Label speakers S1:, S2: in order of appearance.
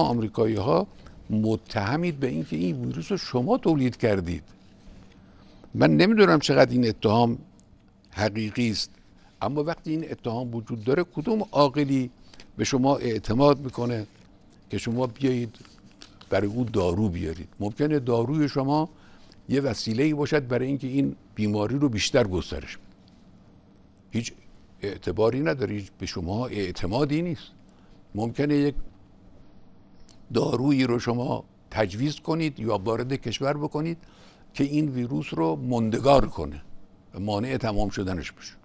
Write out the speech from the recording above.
S1: آمریکایی ها متهمید به اینکه این ویروس رو شما تولید کردید من نمیدونم چقدر این اتهام حقیقی است اما وقتی این اتهام وجود داره کدوم عاقلی به شما اعتماد میکنه که شما بیایید برای او دارو بیارید ممکنه داروی شما یه وسیله ای باشد برای اینکه این بیماری رو بیشتر گسترش بده هیچ اعتباری نداری به شما اعتمادی نیست ممکنه یک دارویی رو شما تجویز کنید یا وارد کشور بکنید که این ویروس رو مندگار کنه و مانع تمام شدنش بشه